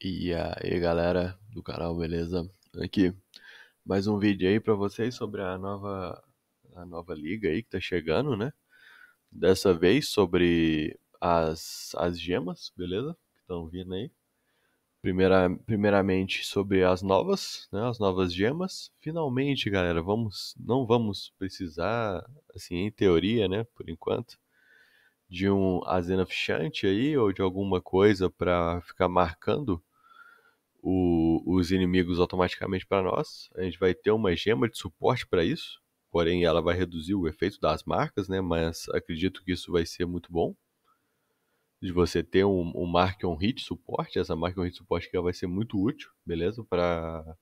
E aí galera do canal, beleza? Aqui, mais um vídeo aí pra vocês sobre a nova, a nova liga aí que tá chegando, né? Dessa vez sobre as, as gemas, beleza? Que estão vindo aí. Primeira, primeiramente sobre as novas, né? As novas gemas. Finalmente, galera, vamos, não vamos precisar, assim, em teoria, né? Por enquanto de um azena fichante aí ou de alguma coisa para ficar marcando o, os inimigos automaticamente para nós. A gente vai ter uma gema de suporte para isso, porém ela vai reduzir o efeito das marcas, né? Mas acredito que isso vai ser muito bom. De você ter um, um mark on hit suporte, essa mark on hit suporte que vai ser muito útil, beleza? Para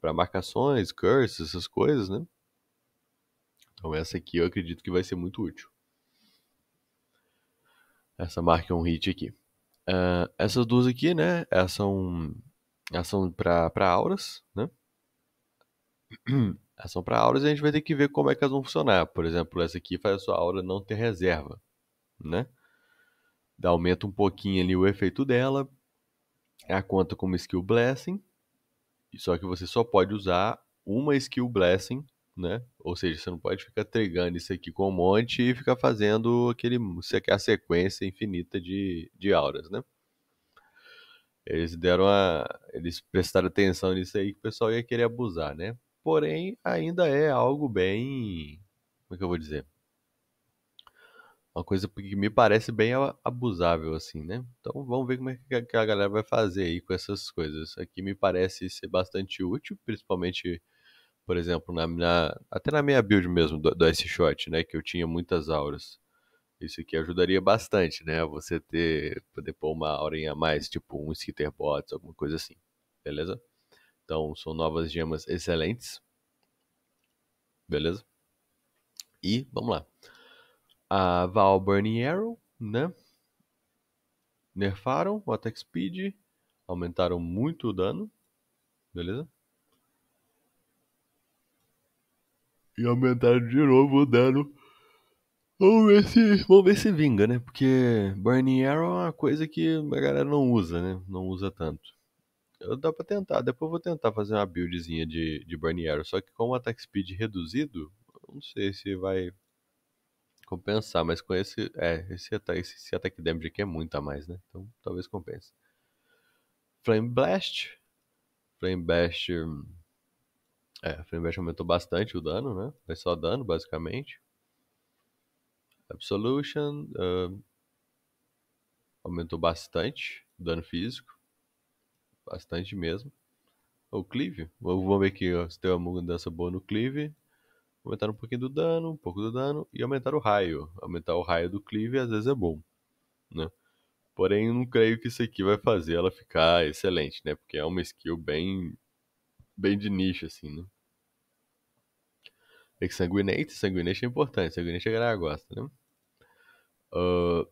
para marcações, curses, essas coisas, né? Então essa aqui eu acredito que vai ser muito útil. Essa marca um hit aqui. Uh, essas duas aqui, né, elas são, elas são para auras, né? Elas são para auras e a gente vai ter que ver como é que elas vão funcionar. Por exemplo, essa aqui faz a sua aura não ter reserva, né? Dá, aumenta um pouquinho ali o efeito dela. É a conta como skill blessing. Só que você só pode usar uma skill blessing né? Ou seja, você não pode ficar trigando isso aqui com um monte e ficar fazendo aquele, é a sequência infinita de, de auras, né? Eles deram a, eles prestaram atenção nisso aí que o pessoal ia querer abusar, né? Porém, ainda é algo bem, como é que eu vou dizer? Uma coisa que me parece bem abusável, assim, né? Então vamos ver como é que a galera vai fazer aí com essas coisas. Aqui me parece ser bastante útil, principalmente por exemplo, na, na, até na minha build mesmo do, do S-Shot, né, que eu tinha muitas auras. Isso aqui ajudaria bastante, né? Você ter, poder pôr uma aurinha a mais, tipo um skitter bots, alguma coisa assim, beleza? Então, são novas gemas excelentes, beleza? E, vamos lá. A Val Burning Arrow, né? Nerfaram o attack speed, aumentaram muito o dano, beleza? E aumentaram de novo o dano. Vamos ver se, vamos ver se vinga, né? Porque Burning Arrow é uma coisa que a galera não usa, né? Não usa tanto. Eu dá pra tentar, depois eu vou tentar fazer uma buildzinha de, de Burning Arrow. Só que com o attack speed reduzido, não sei se vai compensar, mas com esse, é, esse, ataque, esse, esse ataque damage aqui é muito a mais, né? Então talvez compense. Flame Blast. Flame Blast hum, é, a Flambash aumentou bastante o dano, né? Foi só dano, basicamente. Absolution uh, aumentou bastante o dano físico. Bastante mesmo. O Cleave, vamos ver aqui ó, se tem uma mudança boa no Cleave. Aumentaram um pouquinho do dano, um pouco do dano. E aumentaram o raio. Aumentar o raio do Cleave às vezes é bom, né? Porém, não creio que isso aqui vai fazer ela ficar excelente, né? Porque é uma skill bem bem de nicho, assim, né? É que sanguinate, sanguinate é importante, sanguinate a galera gosta, né? Uh,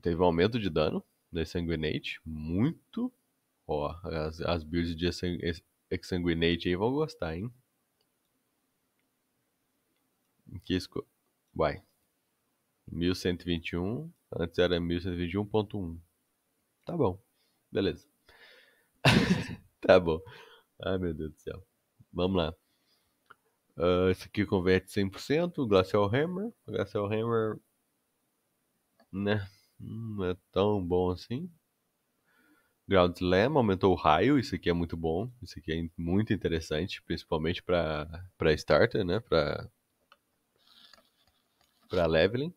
teve um aumento de dano da né, sanguinate, muito. Ó, as, as builds de Exsanguinate aí vão gostar, hein? Que esco... Vai. 1121. Antes era 1121.1. Tá bom. Beleza. tá bom. Ai, meu Deus do céu. Vamos lá. Uh, ah, esse aqui converte 100%, Glacial Hammer. Glacial Hammer, né, não é tão bom assim. Ground Slam aumentou o raio, isso aqui é muito bom, isso aqui é muito interessante, principalmente para starter, né, para para leveling.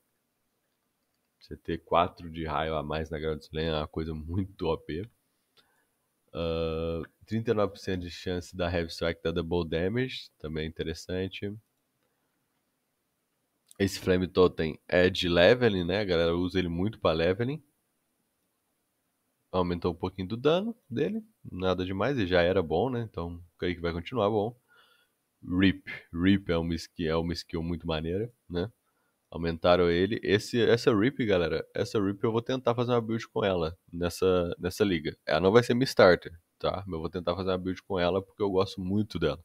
Você ter 4 de raio a mais na Ground Slam é uma coisa muito OP. Uh, 39% de chance da Heavy Strike da Double Damage, também interessante. Esse Flame Totem é de leveling, né? A galera usa ele muito para leveling. Aumentou um pouquinho do dano dele, nada demais, e já era bom, né? Então, creio que vai continuar bom. Rip. Rip é uma skill, é uma skill muito maneira, né? Aumentaram ele. Esse, essa RIP, galera, essa RIP eu vou tentar fazer uma build com ela nessa, nessa liga. Ela não vai ser minha starter, tá? Mas eu vou tentar fazer uma build com ela porque eu gosto muito dela.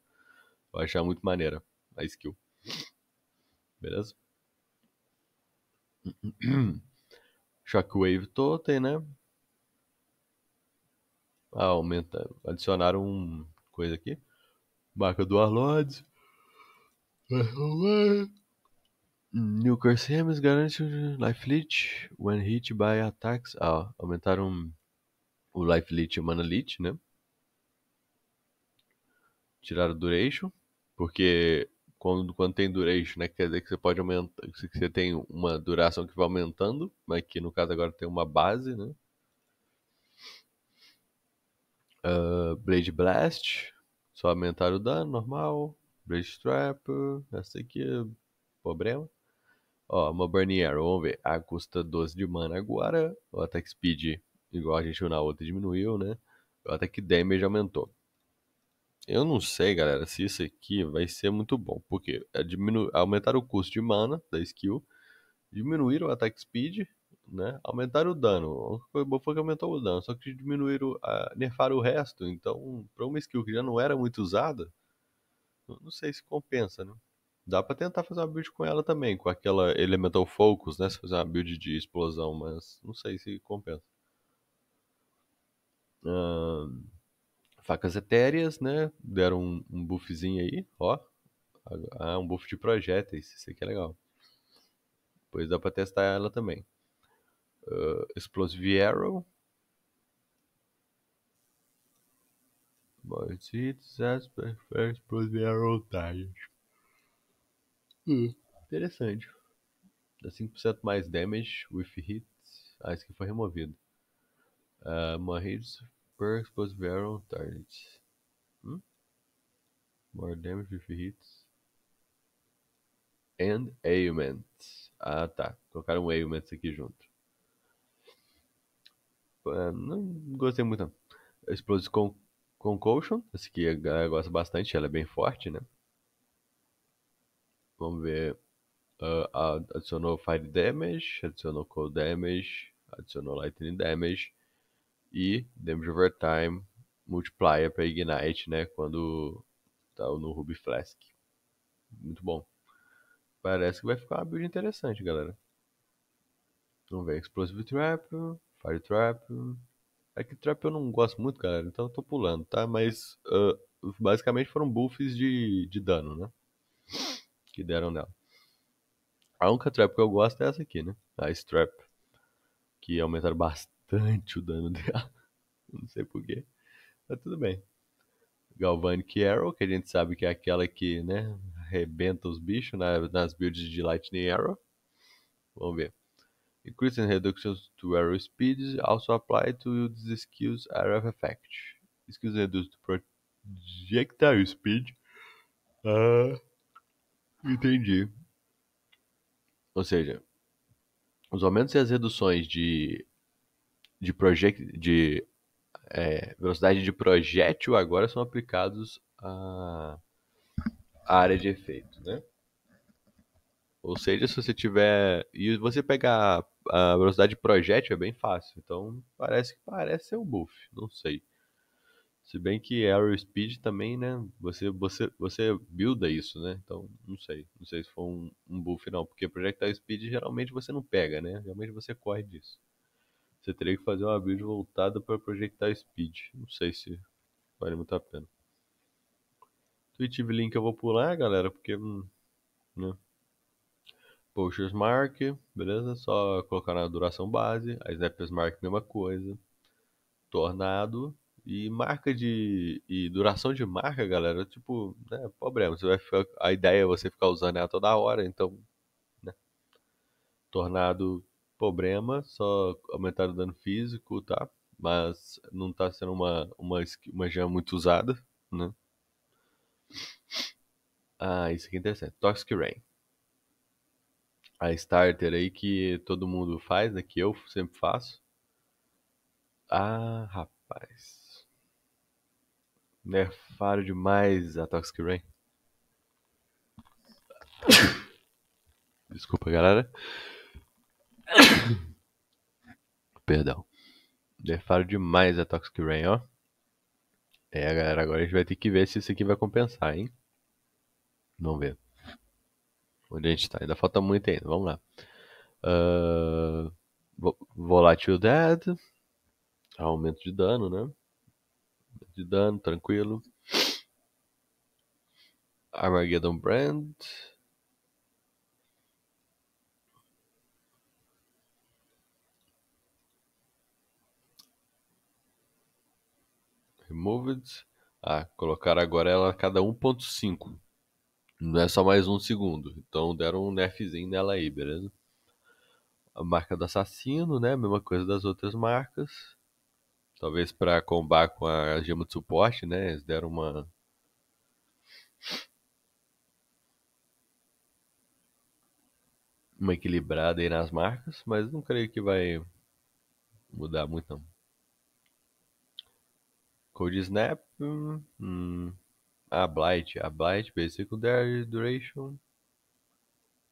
Vou achar muito maneira a skill. Beleza? Shockwave Totem, né? Ah, aumenta. Adicionaram um coisa aqui. Marca do Arlord. New Curse garante Life Leech when hit by attacks. Ah, aumentaram o Life Leech e o Mana Leech, né? Tiraram o Duration, porque quando, quando tem duration, né? Quer dizer que você pode aumentar, que você tem uma duração que vai aumentando, mas que no caso agora tem uma base, né? Uh, Blade Blast, só aumentar o dano normal. Blade Strap, essa aqui é problema. Ó, uma Burning Arrow, vamos ver. A custa 12 de mana agora. O ataque speed, igual a gente viu na outra, diminuiu, né? O ataque damage aumentou. Eu não sei, galera, se isso aqui vai ser muito bom. Porque é, diminu... aumentaram o custo de mana da skill, diminuíram o ataque speed, né? Aumentaram o dano. Foi bom foi que aumentou o dano. Só que diminuíram, a... Ah, nerfaram o resto. Então, para uma skill que já não era muito usada, não sei se compensa, né? Dá pra tentar fazer uma build com ela também, com aquela Elemental Focus, né? Se fazer uma build de explosão, mas não sei se compensa. facas etéreas, né? Deram um, um buffzinho aí, ó. Ah, um buff de projéteis, isso aqui é legal. Pois dá pra testar ela também. Uh, Explosive Arrow. the Arrow Target. Tá, Hum, interessante. Dá 5% mais damage with hit. Ah, isso aqui foi removido. Uh, more hits per exposed barrel target. Hum? More damage with hits. And ailments. Ah, tá. Colocaram ailments aqui junto. Uh, não gostei muito, não. Explosive con Concussion. Esse aqui a é, galera gosta bastante. Ela é bem forte, né? Vamos ver. Uh, adicionou Fire Damage, adicionou Cold Damage, adicionou Lightning Damage e Damage Overtime Multiplier para Ignite, né? Quando tá no Ruby Flask. Muito bom. Parece que vai ficar uma build interessante, galera. Vamos ver. Explosive Trap, Fire Trap. É que Trap eu não gosto muito, galera, então eu tô pulando, tá? Mas uh, basicamente foram buffs de, de dano, né? que deram nela. A única trap que eu gosto é essa aqui, né? A Strap. Que aumentaram bastante o dano dela. Não sei porquê. Mas tudo bem. Galvanic Arrow, que a gente sabe que é aquela que, né, arrebenta os bichos na, nas builds de Lightning Arrow. Vamos ver. Increasing reductions to arrow speeds also apply to the skills area of effect. Skills reduced to projectile speed. Uh, Entendi. Ou seja, os aumentos e as reduções de, de, project, de é, velocidade de projétil agora são aplicados à, área de efeito, né? Ou seja, se você tiver. E você pegar a velocidade de projétil é bem fácil. Então parece que parece ser um buff. Não sei. Se bem que Speed também, né? Você, você, você builda isso, né? Então, não sei. Não sei se foi um, um buff, não. Porque Projectile Speed geralmente você não pega, né? Geralmente você corre disso. Você teria que fazer uma build voltada para Projectile Speed. Não sei se vale muito a pena. Twitch Link eu vou pular, galera, porque. Hum, né? Potions Mark, beleza? Só colocar na duração base. A Snap Mark, mesma coisa. Tornado, e marca de. E duração de marca, galera, tipo, né, problema. Você vai ficar, a ideia é você ficar usando ela toda hora, então. Né, tornado problema, só aumentar o dano físico, tá? Mas não tá sendo uma, uma, uma gema muito usada, né? Ah, isso aqui é interessante. Toxic Rain. A starter aí que todo mundo faz, né? Que eu sempre faço. Ah, rapaz. Nerfaram demais a Toxic Rain. Desculpa, galera. Perdão. Nerfaram demais a Toxic Rain, ó. É, galera, agora a gente vai ter que ver se isso aqui vai compensar, hein? Vamos ver. Onde a gente tá? Ainda falta muito ainda, vamos lá. Uh, Volatile Dead. Aumento de dano, né? de dano, tranquilo. Armageddon Brand. Removed. Ah, colocar agora ela a cada 1.5. Não é só mais um segundo. Então deram um nerfzinho nela aí, beleza? A marca do assassino, né? Mesma coisa das outras marcas. Talvez para combar com a gema de suporte, né? Eles deram uma. Uma equilibrada aí nas marcas, mas não creio que vai mudar muito não. Snap. Hum, a Blight. A Blight, PC Secondary Duration.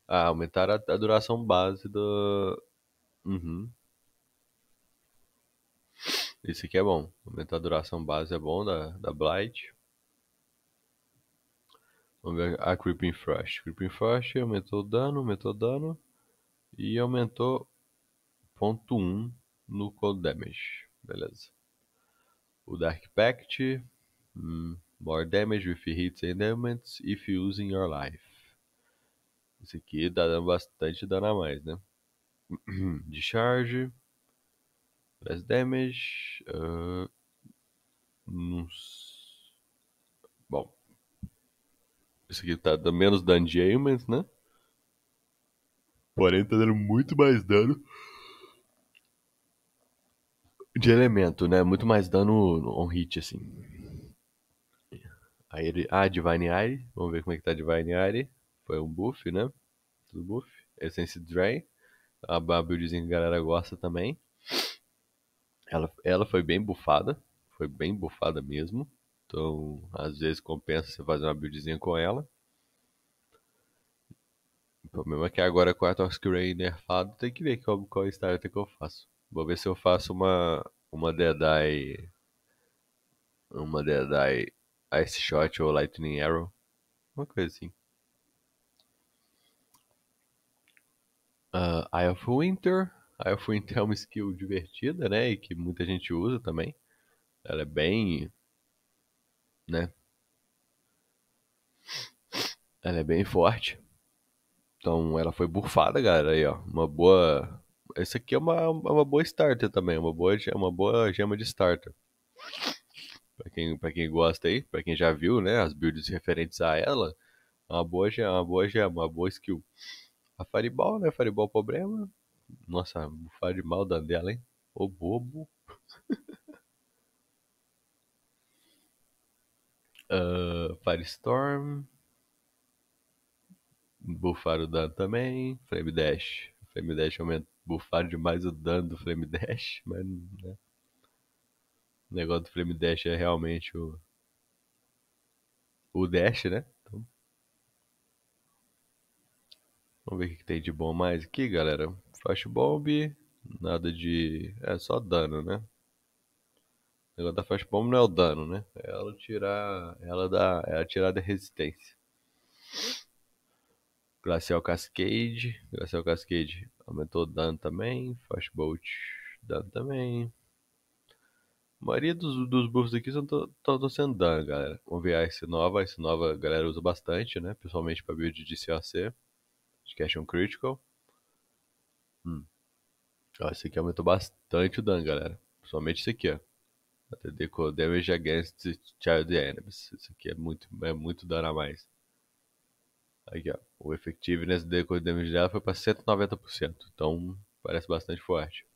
Ah, aumentaram a, a duração base do. Uhum. Esse aqui é bom. Aumentar a duração base é bom da, da Blight. Vamos ver a Creeping Frost. Creeping Frost aumentou o dano, aumentou o dano. E aumentou ponto 1 no Cold Damage. Beleza. O Dark Pact. Hum, more damage with hits and elements if using your life. Esse aqui dá tá bastante dano a mais, né? Discharge. Press damage. Uh, Bom. Esse aqui tá dando menos dano de né? Porém, tá dando muito mais dano de elemento, né? Muito mais dano on hit, assim. Aí ele... Ah, Divine Eye. Vamos ver como é que tá Divine Eye. Foi um buff, né? Tudo buff. Essence Dry. A buildzinha que a galera gosta também. Ela, ela foi bem bufada, foi bem bufada mesmo. Então, às vezes compensa você fazer uma buildzinha com ela. O problema é que agora com a Toxic nerfado, tem que ver qual, qual starter que eu faço. Vou ver se eu faço uma, uma Deadeye. Uma Deadeye Ice Shot ou Lightning Arrow. Uma coisa assim. Uh, Eye of Winter. Aí eu fui entrar uma skill divertida, né? E que muita gente usa também. Ela é bem. né? Ela é bem forte. Então ela foi burfada, galera. Aí, ó. Uma boa. Essa aqui é uma, é uma boa starter também. Uma boa, uma boa gema de starter. Pra quem, pra quem gosta aí, pra quem já viu, né? As builds referentes a ela. É uma boa gema, é uma boa gema, uma boa skill. A Faribault, né? Faribault problema. Nossa, bufar de mal da dela, hein? Ô bobo. uh, Firestorm. Bufar o dano também. Flame Dash. Flame Dash aumenta. bufar demais o dano do Flame Dash, mas. Né? O negócio do Flame Dash é realmente o. O Dash, né? Então. Vamos ver o que tem de bom mais aqui, galera. Flash Bomb, nada de... é só dano, né? O negócio da Bomb não é o dano, né? É ela tirar, ela dá, é ela tirar da resistência. Glacial Cascade, Glacial Cascade aumentou o dano também, Flash Bolt, dano também. A maioria dos, dos buffs aqui estão sendo dano, galera. Vamos ver a S nova, a S nova a galera usa bastante, né? Principalmente para build de CAC, de Cash on Critical. Hum. Ó, esse aqui aumentou bastante o dano, galera. Principalmente esse aqui, ó. ATD com Damage Against Child Enemies. Isso aqui é muito, é muito dano a mais. Aqui, ó. O Effectiveness de com Damage dela foi pra 190%. Então, parece bastante forte.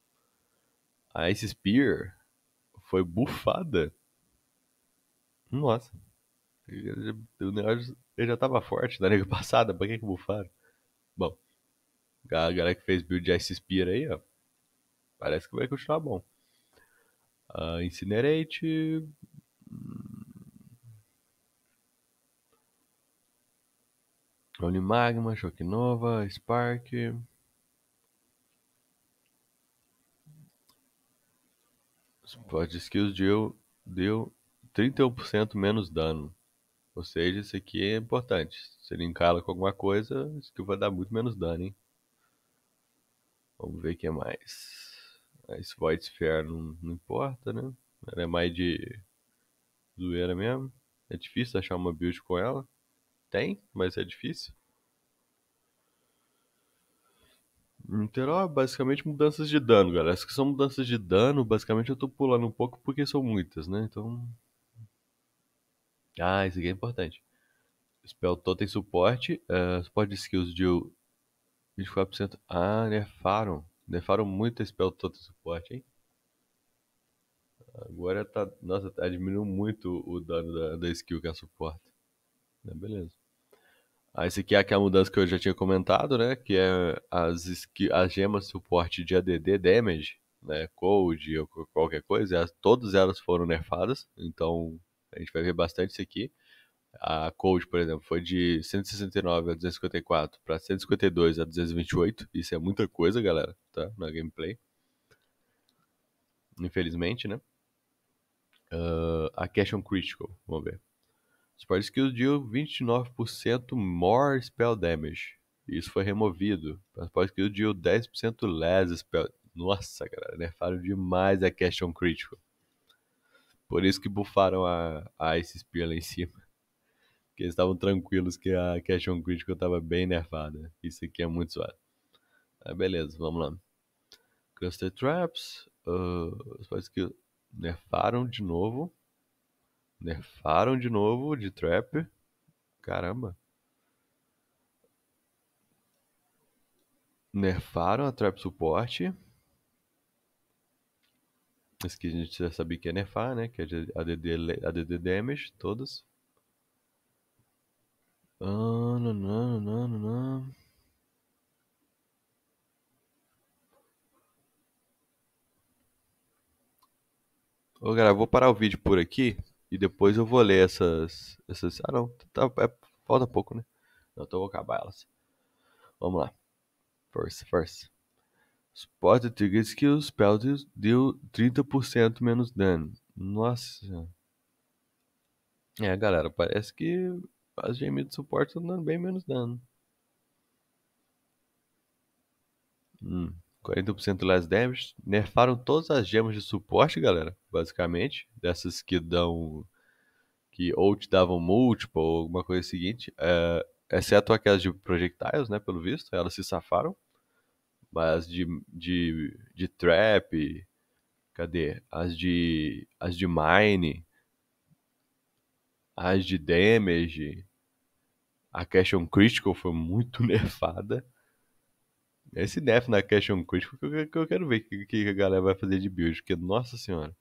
A Ice Spear foi bufada. Nossa. O negócio ele já tava forte na liga passada, pra que que bufaram? Bom, a galera que fez build de Ice Spear aí, ó. Parece que vai continuar bom. Uh, incinerate. Only Magma, Choque Nova, Spark. Spot Skills deu, deu 31% menos dano. Ou seja, isso aqui é importante. Se ele encala com alguma coisa, isso aqui vai dar muito menos dano, hein? Vamos ver o que mais. Esse Void Sphere não, não importa, né? Ela é mais de zoeira mesmo. É difícil achar uma build com ela. Tem, mas é difícil. Interó, basicamente mudanças de dano, galera. Essas que são mudanças de dano, basicamente eu tô pulando um pouco porque são muitas, né? Então. Ah, isso aqui é importante. Spell Totem Suporte, uh, suporte de skills de 24%. Ah, nerfaram. Nerfaram muito esse pelo todo suporte, hein? Agora tá. Nossa, tá, diminuiu muito o dano da, da skill que a é suporta. Né, beleza. Ah, esse aqui é aquela mudança que eu já tinha comentado, né? Que é as, skill, as gemas suporte de ADD damage, né? Cold ou qualquer coisa. todas elas foram nerfadas. Então a gente vai ver bastante isso aqui. A Cold, por exemplo, foi de 169 a 254 para 152 a 228. Isso é muita coisa, galera, tá? Na gameplay. Infelizmente, né? Uh, a Cash on Critical, vamos ver. Sport Skills deu 29% more spell damage. Isso foi removido. A Sport Skills deu 10% less spell. Nossa, galera, nerfaram demais a Cash on Critical. Por isso que bufaram a, a Ice Spear lá em cima que eles estavam tranquilos que a Question Critical estava bem nerfada. Isso aqui é muito suave Ah, beleza, vamos lá. Cluster Traps, parece ah, os que nerfaram de novo. Nerfaram de novo de Trap. Caramba. Nerfaram a Trap Suporte. Esse que a gente já sabia que é nerfar, né? Que é ADD, ADD Damage, todos ah, nanã, nanã, nanã. Ô, galera, eu vou parar o vídeo por aqui e depois eu vou ler essas. essas... Ah, não, tá, é, falta pouco, né? Não, então eu vou acabar elas. Vamos lá. First, first. Spot triggers que o spell deu 30% menos dano. Nossa. É, galera, parece que as gemidas de suporte estão tá dando bem menos dano. Hum, 40% less damage. Nerfaram todas as gemas de suporte, galera. Basicamente. Dessas que dão. Que ou te davam múltiplo ou alguma coisa seguinte. É, exceto aquelas de projectiles, né? Pelo visto. Elas se safaram. Mas de, de, de trap. Cadê? As de. As de mine. As de damage. A Question Critical foi muito nerfada. Esse nerf na Question Critical que eu, quero ver o que, que, a galera vai fazer de build. Porque, nossa senhora,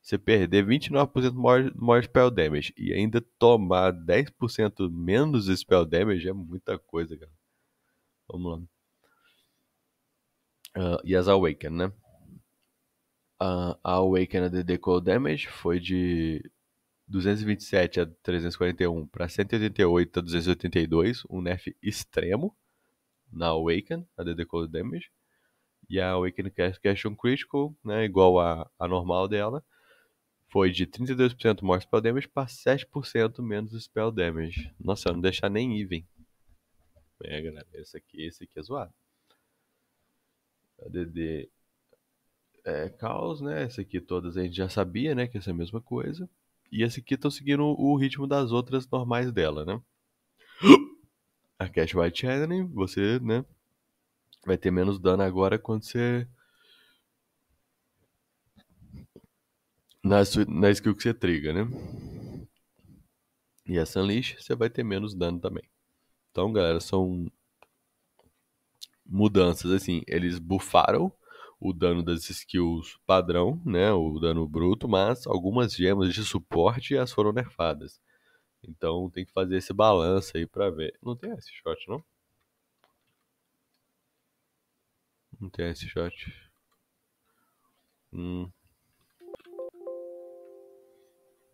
você perder 29% maior, maior spell damage e ainda tomar 10% menos spell damage é muita coisa, cara. Vamos lá. Uh, e as Awaken, né? Uh, a Awaken a DD Cold Damage foi de 227 a 341 para 188 a 282, um nerf extremo na Awaken, a DD Cold Damage. E a Awaken Question Critical, né, igual a, a normal dela, foi de 32% mais spell damage para 7% menos spell damage. Nossa, eu não deixar nem even. É, galera, esse aqui, esse aqui é zoado. A DD é, Caos, né? Esse aqui todas a gente já sabia, né? Que essa é a mesma coisa. E esse aqui estão seguindo o ritmo das outras normais dela, né? A Cash White Channeling, você, né? Vai ter menos dano agora quando você. Na, na skill que você triga, né? E essa Unleash, você vai ter menos dano também. Então, galera, são mudanças assim. Eles bufaram o dano das skills padrão, né, o dano bruto, mas algumas gemas de suporte as foram nerfadas. Então tem que fazer esse balanço aí para ver. Não tem esse shot, não? Não tem esse shot. Hum.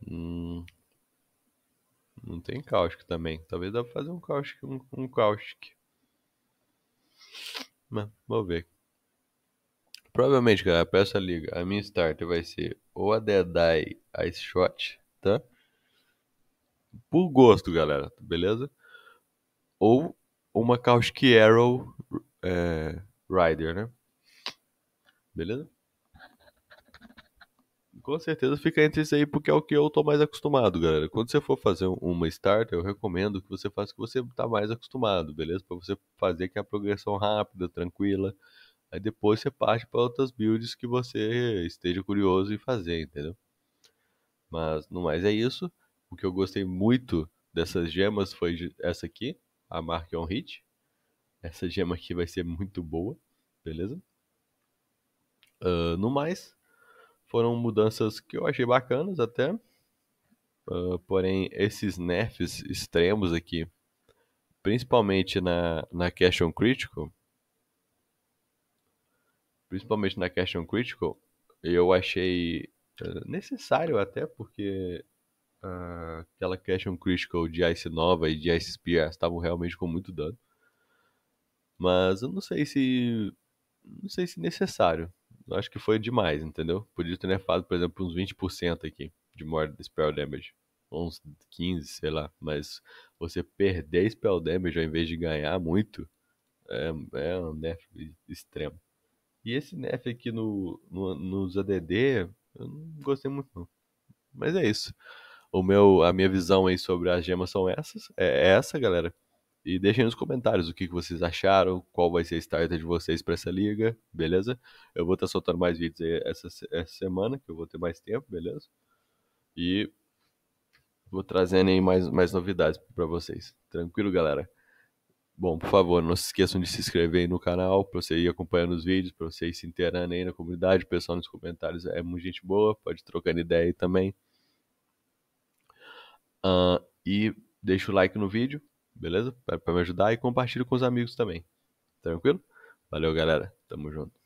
Hum. Não tem cáustico também. Talvez dá pra fazer um cáustico. Um, um Mas, vou ver. Provavelmente, cara, a essa liga, a minha starter vai ser ou a Eye Ice Shot, tá? Por gosto, galera, tá beleza? Ou uma Kauski Arrow é, Rider, né? Beleza? Com certeza fica entre isso aí, porque é o que eu tô mais acostumado, galera. Quando você for fazer uma starter, eu recomendo que você faça o que você tá mais acostumado, beleza? Para você fazer que é a progressão rápida, tranquila. Aí depois você parte para outras builds que você esteja curioso em fazer, entendeu? Mas no mais é isso. O que eu gostei muito dessas gemas foi essa aqui, a Mark on Hit. Essa gema aqui vai ser muito boa, beleza? Uh, no mais, foram mudanças que eu achei bacanas até. Uh, porém, esses nerfs extremos aqui, principalmente na, na Cash on Critical, principalmente na Question Critical, eu achei eh, necessário até porque uh, aquela Question Critical de Ice Nova e de Ice Spear estavam realmente com muito dano. Mas eu não sei se. Não sei se necessário. Eu acho que foi demais, entendeu? Podia ter nerfado, por exemplo, uns 20% aqui de morte de Spell Damage. Uns 15, sei lá. Mas você perder Spell Damage ao invés de ganhar muito é, é um nerf extremo. E esse Nef aqui no, no, nos ADD, eu não gostei muito não. Mas é isso. O meu, a minha visão aí sobre as gemas são essas, é, é essa, galera. E deixem nos comentários o que, vocês acharam, qual vai ser a starter de vocês para essa liga, beleza? Eu vou estar tá soltando mais vídeos aí essa, essa semana, que eu vou ter mais tempo, beleza? E vou trazendo aí mais, mais novidades para vocês. Tranquilo, galera? Bom, por favor, não se esqueçam de se inscrever aí no canal, para você ir acompanhando os vídeos, para você ir se inteirando aí na comunidade. O pessoal nos comentários é muito gente boa, pode trocando ideia aí também. Uh, e deixa o like no vídeo, beleza? Para me ajudar e compartilha com os amigos também. Tranquilo? Valeu, galera. Tamo junto.